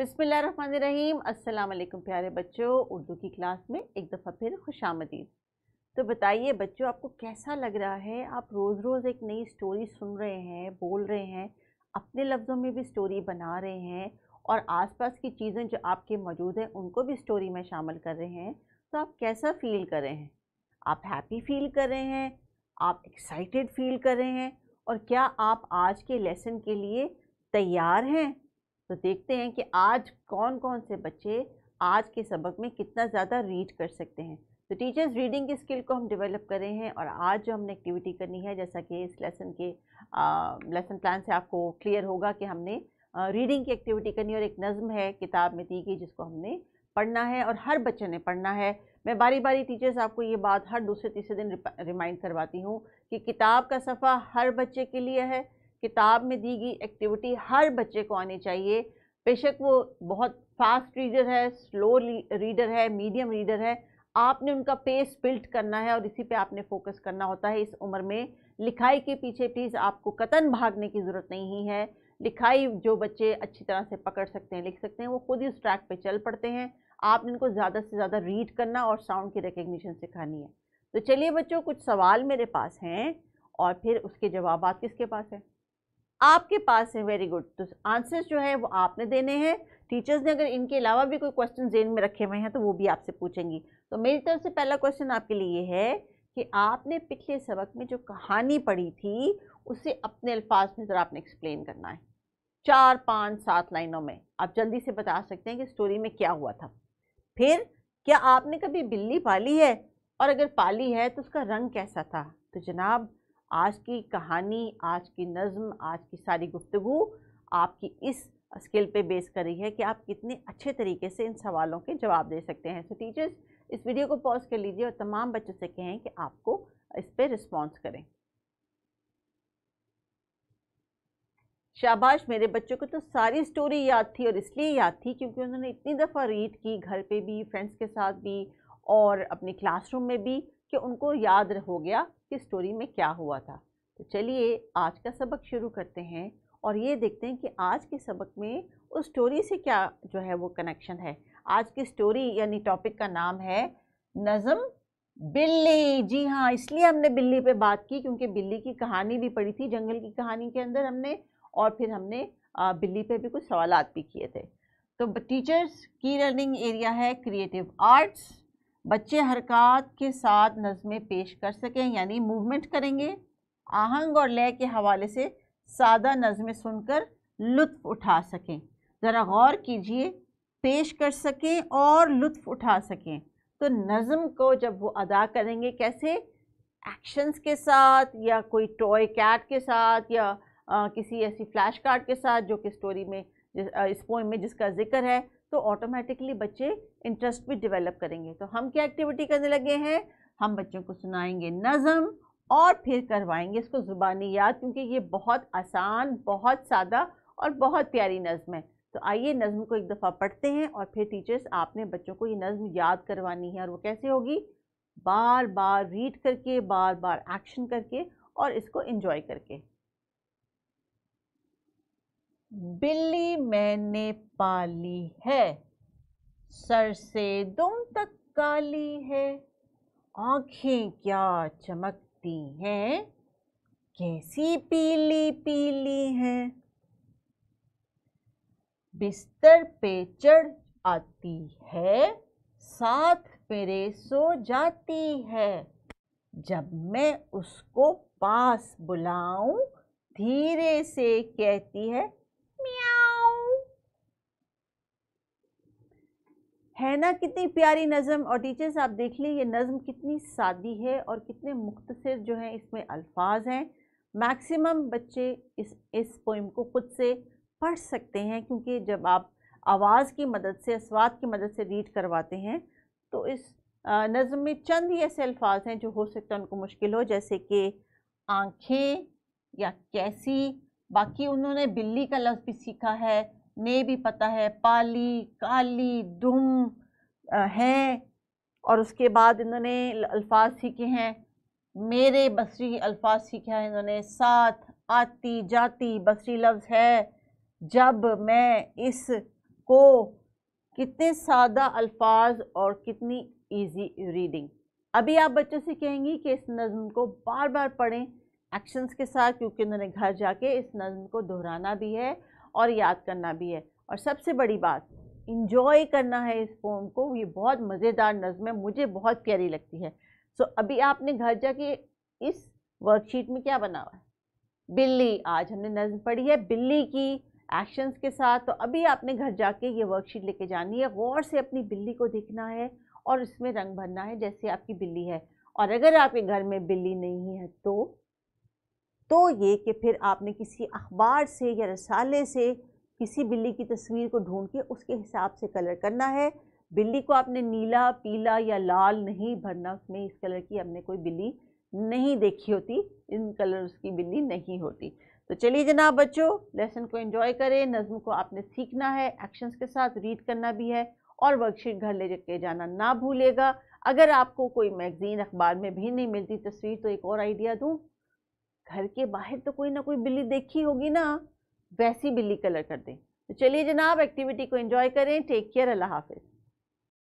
बिसमीम असलकम प्यारे बच्चों उर्दू की क्लास में एक दफ़ा फिर खुश आमदीद तो बताइए बच्चों आपको कैसा लग रहा है आप रोज़ रोज़ एक नई स्टोरी सुन रहे हैं बोल रहे हैं अपने लफ्ज़ों में भी स्टोरी बना रहे हैं और आसपास की चीज़ें जो आपके मौजूद हैं उनको भी स्टोरी में शामिल कर रहे हैं तो आप कैसा फ़ील कर रहे हैं आप हैप्पी फील कर रहे हैं आप एक्साइटेड फील कर रहे हैं और क्या आप आज के लेसन के लिए तैयार हैं तो देखते हैं कि आज कौन कौन से बच्चे आज के सबक में कितना ज़्यादा रीड कर सकते हैं तो टीचर्स रीडिंग की स्किल को हम डेवलप कर रहे हैं और आज जो हमने एक्टिविटी करनी है जैसा कि इस लेसन के लेसन प्लान से आपको क्लियर होगा कि हमने रीडिंग की एक्टिविटी करनी और एक नज़म है किताब में दी गई जिसको हमने पढ़ना है और हर बच्चे ने पढ़ना है मैं बारी बारी टीचर्स आपको ये बात हर दूसरे तीसरे दिन रिमाइंड करवाती हूँ कि किताब का सफ़ा हर बच्चे के लिए है किताब में दी गई एक्टिविटी हर बच्चे को आनी चाहिए बेशक वो बहुत फास्ट रीडर है स्लो रीडर है मीडियम रीडर है आपने उनका पेस बिल्ट करना है और इसी पे आपने फोकस करना होता है इस उम्र में लिखाई के पीछे प्लीज़ आपको कतन भागने की ज़रूरत नहीं है लिखाई जो बच्चे अच्छी तरह से पकड़ सकते हैं लिख सकते हैं वो खुद ही उस ट्रैक पे चल पड़ते हैं आपने उनको ज़्यादा से ज़्यादा रीड करना और साउंड की रिकग्निशन सिखानी है तो चलिए बच्चों कुछ सवाल मेरे पास हैं और फिर उसके जवाब किसके पास है आपके पास है वेरी गुड तो आंसर्स जो है वो आपने देने हैं टीचर्स ने अगर इनके अलावा भी कोई क्वेश्चन जेन में रखे हुए हैं तो वो भी आपसे पूछेंगी तो मेरी तरफ से पहला क्वेश्चन आपके लिए है कि आपने पिछले सबक में जो कहानी पढ़ी थी उसे अपने अल्फाज में ज़रा आपने एक्सप्लेन करना है चार पाँच सात लाइनों में आप जल्दी से बता सकते हैं कि स्टोरी में क्या हुआ था फिर क्या आपने कभी बिल्ली पाली है और अगर पाली है तो उसका रंग कैसा था तो जनाब आज की कहानी आज की नज़म आज की सारी गुफ्तु आपकी इस स्किल पे बेस करी है कि आप कितने अच्छे तरीके से इन सवालों के जवाब दे सकते हैं सो so, टीचर्स इस वीडियो को पॉज कर लीजिए और तमाम बच्चों से कहें कि आपको इस पर रिस्पॉन्स करें शाबाश मेरे बच्चों को तो सारी स्टोरी याद थी और इसलिए याद थी क्योंकि उन्होंने इतनी दफ़ा रीड की घर पे भी फ्रेंड्स के साथ भी और अपने क्लासरूम में भी कि उनको याद हो गया कि स्टोरी में क्या हुआ था तो चलिए आज का सबक शुरू करते हैं और ये देखते हैं कि आज के सबक में उस स्टोरी से क्या जो है वो कनेक्शन है आज की स्टोरी यानी टॉपिक का नाम है नज़म बिल्ली जी हाँ इसलिए हमने बिल्ली पे बात की क्योंकि बिल्ली की कहानी भी पढ़ी थी जंगल की कहानी के अंदर हमने और फिर हमने बिल्ली पे भी कुछ सवाल भी किए थे तो टीचर्स की लर्निंग एरिया है क्रिएटिव आर्ट्स बच्चे हरकत के साथ नज़में पेश कर सकें यानी मूवमेंट करेंगे आहंग और लय के हवाले से सादा नज़में सुनकर लुत्फ़ उठा सकें ज़रा गौर कीजिए पेश कर सकें और लुत्फ़ उठा सकें तो नज़म को जब वो अदा करेंगे कैसे एक्शंस के साथ या कोई टॉय कैट के साथ या आ, किसी ऐसी फ्लैश कार्ड के साथ जो कि स्टोरी में इस पोइम में जिसका जिक्र है तो ऑटोमेटिकली बच्चे इंटरेस्ट भी डेवलप करेंगे तो हम क्या एक्टिविटी करने लगे हैं हम बच्चों को सुनाएंगे नज़म और फिर करवाएंगे इसको ज़ुबानी याद क्योंकि ये बहुत आसान बहुत सादा और बहुत प्यारी नज़म है तो आइए नज़म को एक दफ़ा पढ़ते हैं और फिर टीचर्स आपने बच्चों को ये नज़म याद करवानी है और वो कैसे होगी बार बार रीड करके बार बार एक्शन करके और इसको इन्जॉय करके बिल्ली मैंने पाली है सर से दुम तक काली है आँखें क्या चमकती हैं कैसी पीली पीली हैं बिस्तर पे चढ़ आती है साथ मेरे सो जाती है जब मैं उसको पास बुलाऊं धीरे से कहती है है ना कितनी प्यारी नज़म और टीचर्स आप देख लें ये नज़म कितनी सादी है और कितने मुख्तर जो हैं इसमें अल्फाज हैं मैक्सिमम बच्चे इस इस पोइम को ख़ुद से पढ़ सकते हैं क्योंकि जब आप आवाज़ की मदद से स्वाद की मदद से रीड करवाते हैं तो इस नज़म में चंद ही ऐसे अल्फाज हैं जो हो सकता है उनको मुश्किल हो जैसे कि आँखें या कैसी बाकी उन्होंने बिल्ली का लफ्ज़ भी सीखा है મે બી પતા હે પાલી કாலி ધમ હે ઓર ઉસકે બાદ ઇન્દોને અલફાઝ શીખે હે મેરે બસરી અલફાઝ શીખે હે ઇન્દોને સાત આતી જાતી બસરી લવઝ હે જબ મે ઇસ કો કિતને સાદા અલફાઝ ઓર કિતની ઈઝી રીડિંગ અબી આપ બચ્ચો સે કહેંગી કે ઇસ નઝમ કો બાર બાર પડે એક્શન્સ કે સાથ ક્યોકી ઇન્દોને ઘર જાકે ઇસ નઝમ કો દોરાના દી હે और याद करना भी है और सबसे बड़ी बात इंजॉय करना है इस पोम को ये बहुत मज़ेदार नज़म है मुझे बहुत प्यारी लगती है सो so, अभी आपने घर जाके इस वर्कशीट में क्या बना हुआ है बिल्ली आज हमने नज़म पढ़ी है बिल्ली की एक्शंस के साथ तो अभी आपने घर जाके ये वर्कशीट लेके जानी है गौर से अपनी बिल्ली को देखना है और इसमें रंग भरना है जैसे आपकी बिल्ली है और अगर आपके घर में बिल्ली नहीं है तो तो ये कि फिर आपने किसी अखबार से या रसाले से किसी बिल्ली की तस्वीर को ढूंढ के उसके हिसाब से कलर करना है बिल्ली को आपने नीला पीला या लाल नहीं भरना उसमें इस कलर की हमने कोई बिल्ली नहीं देखी होती इन कलर्स की बिल्ली नहीं होती तो चलिए जनाब बच्चों लेसन को एंजॉय करें नज़म को आपने सीखना है एक्शंस के साथ रीड करना भी है और वर्कशीट घर ले के जाना ना भूलेगा अगर आपको कोई मैगज़ीन अखबार में भी नहीं मिलती तस्वीर तो एक और आइडिया दूँ घर के बाहर तो कोई ना कोई बिल्ली देखी होगी ना वैसी बिल्ली कलर कर दें तो चलिए जनाब एक्टिविटी को एंजॉय करें टेक केयर अल्लाह हाफिज़